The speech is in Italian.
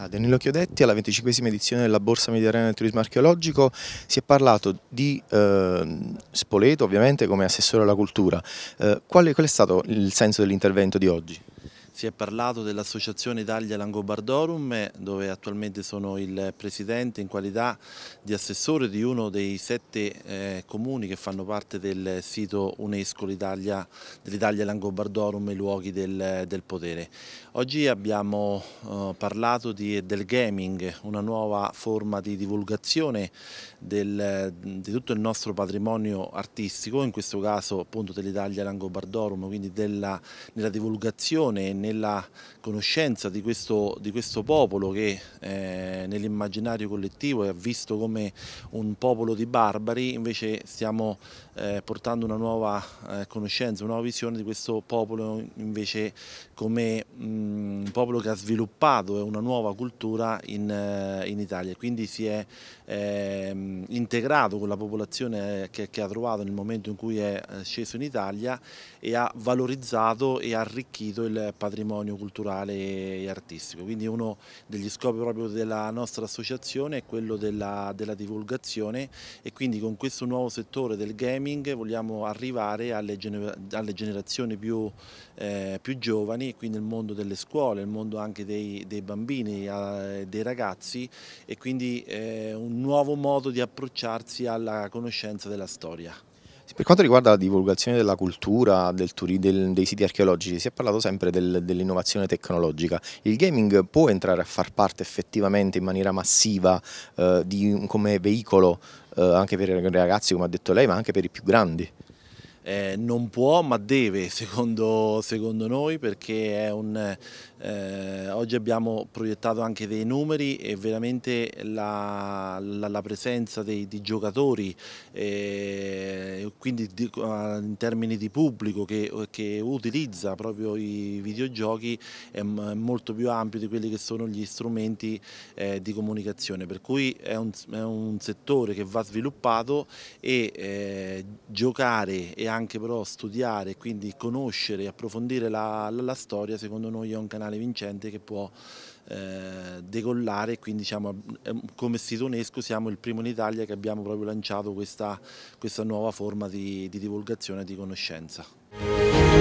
A ah, Danilo Chiodetti, alla 25 edizione della Borsa Mediterranea del Turismo Archeologico, si è parlato di eh, Spoleto, ovviamente, come assessore alla cultura. Eh, qual, è, qual è stato il senso dell'intervento di oggi? Si è parlato dell'Associazione Italia Langobardorum eh, dove attualmente sono il presidente in qualità di assessore di uno dei sette eh, comuni che fanno parte del sito UNESCO dell'Italia Langobardorum i luoghi del, del, potere. Oggi abbiamo eh, parlato di, del gaming, una nuova forma di divulgazione del, di tutto il nostro patrimonio artistico, in questo caso appunto dell'Italia Langobardorum, quindi della, nella divulgazione nella conoscenza di questo, di questo popolo che eh, nell'immaginario collettivo è visto come un popolo di barbari, invece stiamo eh, portando una nuova eh, conoscenza, una nuova visione di questo popolo invece come mh, mm, un popolo che ha sviluppato eh, una nuova cultura in, eh, in Italia, quindi si è ehm, integrato con la popolazione eh, che, che ha trovato nel momento in cui è sceso in Italia e ha valorizzato e arricchito il patrimonio patrimonio culturale e artistico. Quindi uno degli scopi proprio della nostra associazione è quello della, della divulgazione e quindi con questo nuovo settore del gaming vogliamo arrivare alle, gener alle generazioni più, eh, più, giovani, quindi il mondo delle scuole, il mondo anche dei, dei bambini, eh, dei ragazzi e quindi eh, un nuovo modo di approcciarsi alla conoscenza della storia. Per quanto riguarda la divulgazione della cultura, del turi, del, dei siti archeologici, si è parlato sempre del, dell'innovazione tecnologica. Il gaming può entrare a far parte effettivamente in maniera massiva eh, di, come veicolo eh, anche per i ragazzi, come ha detto lei, ma anche per i più grandi? eh, non può ma deve secondo, secondo noi perché un, eh, oggi abbiamo proiettato anche dei numeri e veramente la, la, la presenza dei, di giocatori eh, quindi di, eh, in termini di pubblico che, che, utilizza proprio i videogiochi è molto più ampio di quelli che sono gli strumenti eh, di comunicazione per cui è un, è un, settore che va sviluppato e eh, giocare e anche però studiare, quindi conoscere e approfondire la, la, la, storia, secondo noi è un canale vincente che può eh, decollare, quindi diciamo, come sito UNESCO siamo il primo in Italia che abbiamo proprio lanciato questa, questa nuova forma di, di divulgazione di conoscenza.